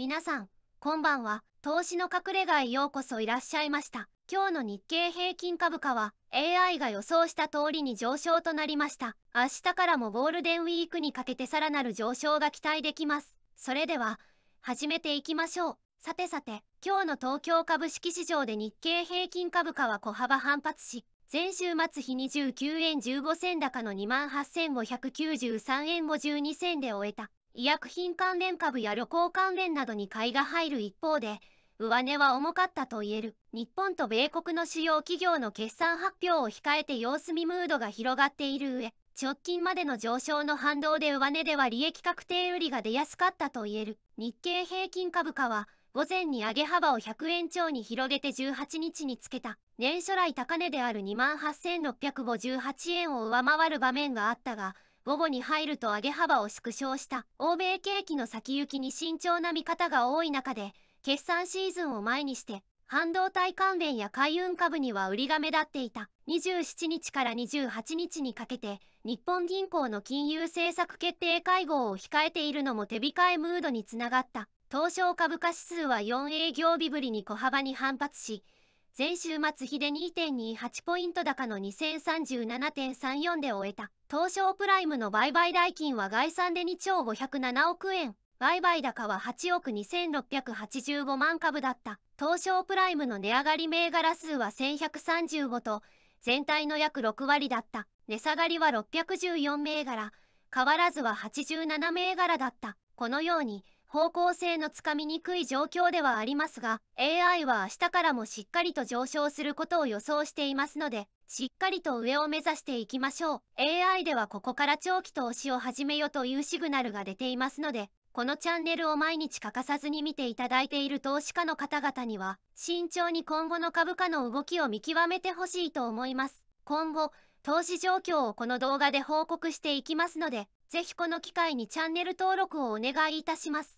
皆さん、こんばんは。投資の隠れ家へようこそいらっしゃいました。今日の日経平均株価は AI が予想した通りに上昇となりました。明日からもゴールデンウィークにかけてさらなる上昇が期待できます。それでは、始めていきましょう。さてさて、今日の東京株式市場で日経平均株価は小幅反発し、前週末比29円15銭高の28,593円52銭で終えた。医薬品関連株や旅行関連などに買いが入る一方で、上値は重かったと言える。日本と米国の主要企業の決算発表を控えて様子見ムードが広がっている上、直近までの上昇の反動で上値では利益確定売りが出やすかったと言える。日経平均株価は、午前に上げ幅を100円超に広げて18日につけた。年初来高値である28,658円を上回る場面があったが、午後に入ると上げ幅を縮小した欧米景気の先行きに慎重な見方が多い中で決算シーズンを前にして半導体関連や海運株には売りが目立っていた27日から28日にかけて日本銀行の金融政策決定会合を控えているのも手控えムードにつながった東証株価指数は4営業日ぶりに小幅に反発し前週末比で2.28ポイント高の2037.34で終えた。東証プライムの売買代金は概算で2兆507億円。売買高は8億2685万株だった。東証プライムの値上がり銘柄数は1135と、全体の約6割だった。値下がりは614銘柄、変わらずは87銘柄だった。このように、方向性のつかみにくい状況ではありますが AI は明日からもしっかりと上昇することを予想していますのでしっかりと上を目指していきましょう AI ではここから長期投資を始めよというシグナルが出ていますのでこのチャンネルを毎日欠かさずに見ていただいている投資家の方々には慎重に今後の株価の動きを見極めてほしいと思います今後投資状況をこの動画で報告していきますのでぜひこの機会にチャンネル登録をお願いいたします